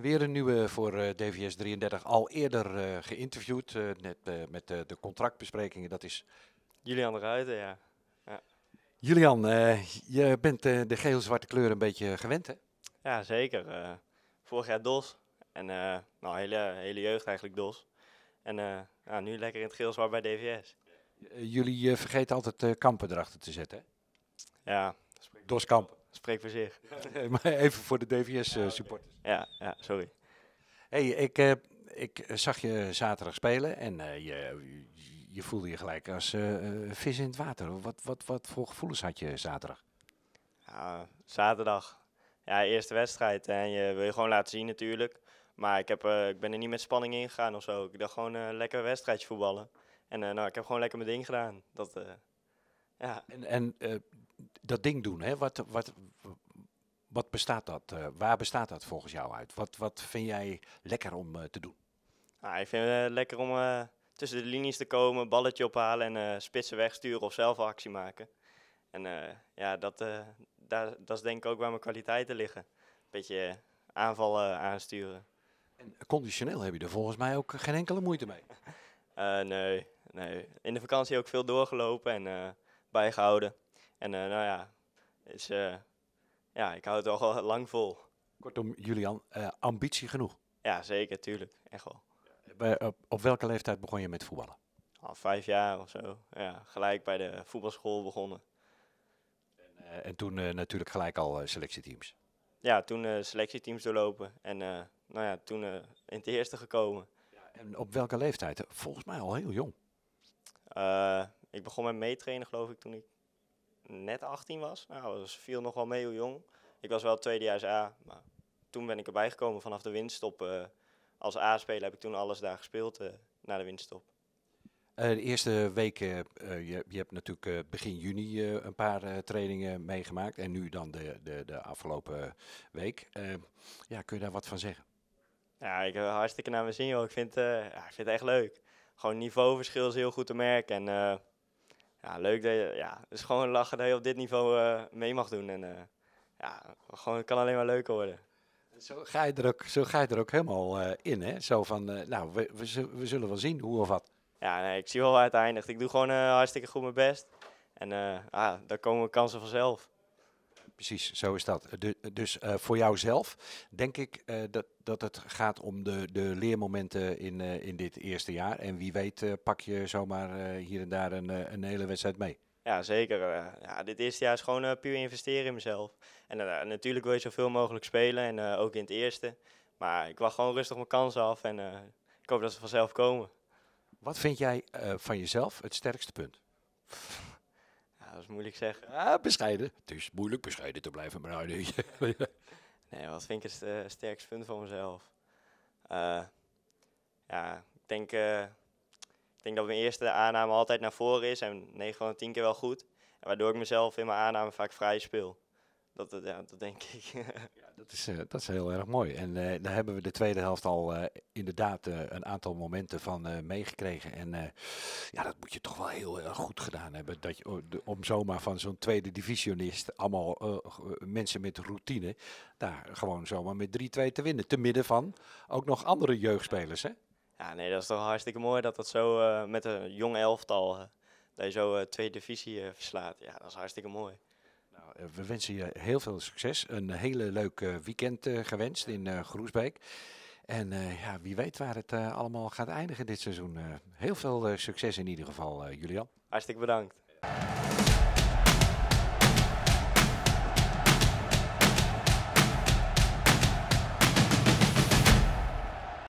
weer een nieuwe voor eh, DVS 33. Al eerder eh, geïnterviewd eh, net, met de contractbesprekingen. Dat is. Julian de Ruiten, ja. ja. Julian, je bent de geel-zwarte kleur een beetje gewend, hè? Ja, zeker. vorig jaar DOS. En nou, hele, hele jeugd eigenlijk DOS. En nou, nu lekker in het geel-zwart bij DVS. jullie vergeten altijd kampen erachter te zetten, hè? Ja. DOS kampen spreekt voor zich. maar even voor de DVS-supporters. Eh, ja, ja, sorry. hey, ik, eh, ik eh, zag je zaterdag spelen en je, je voelde je gelijk als vis in het water. Wat, wat, wat voor gevoelens had je zaterdag? zaterdag, ja, eerste wedstrijd. En je wil je gewoon laten zien natuurlijk. Maar ik, heb, ik ben er niet met spanning in gegaan of zo. Ik dacht gewoon lekker wedstrijdje voetballen. En nou, ik heb gewoon lekker mijn ding gedaan. Dat, ja. En, en eh, dat ding doen, hè? Wat, wat, wat bestaat dat? Eh, waar bestaat dat volgens jou uit? Wat, wat vind jij lekker om eh, te doen? Ah, ik vind het lekker om tussen de linies te komen, balletje ophalen en spitsen wegsturen of zelf actie maken. En ja, dat, daar, dat is denk ik ook waar mijn kwaliteiten liggen. Beetje aanvallen aansturen. En conditioneel heb je er volgens mij ook geen enkele moeite mee. nee, nee. In de vakantie ook veel doorgelopen en bijgehouden. En eh, nou ja, is, eh, ja, ik hou het al lang vol. Kortom, Julian, eh, ambitie genoeg? Ja, zeker, tuurlijk. Echt wel. Bij, op, op, welke leeftijd begon je met voetballen? vijf jaar of zo. Ja, gelijk bij de voetbalschool begonnen. En, en toen natuurlijk gelijk al selectieteams? ja, toen uh, selectieteams doorlopen. En nou ja, toen in het eerste gekomen. Ja, en op welke leeftijd? Volgens mij al heel jong. Ik begon met meetrainen, geloof ik, toen ik net 18 was. Nou, dat viel nog wel mee hoe jong. Ik was wel tweedejaars A, maar toen ben ik erbij gekomen vanaf de winststop. Uh, eh, als A-speler heb ik toen alles daar gespeeld uh, na de winststop. Uh, eh, de eerste weken, je, je, hebt natuurlijk begin juni een paar trainingen meegemaakt. En nu dan de, de, de afgelopen week. ja, kun je daar wat van zeggen? Ja, ik heb hartstikke naar mijn zin, joh. Ik vind, ja, ik vind het echt leuk. Gewoon niveauverschil is heel goed te merken. En ja, leuk dat je, ja, dus gewoon lachen dat je op dit niveau eh, mee mag doen. En eh, ja, gewoon, het kan alleen maar leuker worden. Zo ga je er ook, zo ga je er ook helemaal eh, in, hè? Zo van, nou, we, we, we, zullen wel zien hoe of wat. Ja, nee, ik zie wel waar het eindigt. Ik doe gewoon hartstikke goed mijn best. En ah, daar komen kansen vanzelf precies, zo is dat. dus eh, voor jouzelf denk ik eh, dat, dat het gaat om de, de leermomenten in, eh, in dit eerste jaar. En wie weet pak je zomaar hier en daar een, een hele wedstrijd mee. Ja, zeker. ja, dit eerste jaar is gewoon puur investeren in mezelf. En natuurlijk wil je zoveel mogelijk spelen en ook in het eerste. Maar ik wacht gewoon rustig mijn kansen af en ik hoop dat ze vanzelf komen. Wat vind jij van jezelf het sterkste punt? Ja, dat is moeilijk zeggen. bescheiden. Het is moeilijk bescheiden te blijven, maar nou, nee, wat vind ik het uh, sterkste punt van mezelf? Eh, ja, ik denk, eh, ik denk dat mijn eerste aanname altijd naar voren is en 9 van 10 keer wel goed. Waardoor ik mezelf in mijn aanname vaak vrij speel. Dat, dat denk ik. ja, dat, is, dat is heel erg mooi. En daar hebben we de tweede helft al inderdaad een aantal momenten van meegekregen. En ja, dat heel erg eh, goed gedaan hebben. Dat je, oh, om zomaar van zo'n tweede divisionist, allemaal eh, eh, mensen met routine, daar gewoon zomaar met 3-2 te winnen. Te midden van ook nog andere jeugdspelers. Hè? Ja, nee, dat is toch hartstikke mooi dat dat zo met een jong elftal, uh, dat je zo tweede divisie verslaat. Ja, dat is hartstikke mooi. Nou, we wensen je heel veel succes. Een hele leuk weekend gewenst in Groesbeek. En eh, ja, wie weet waar het eh, allemaal gaat eindigen dit seizoen. Eh, heel veel succes in ieder geval, Julian. Hartstikke bedankt.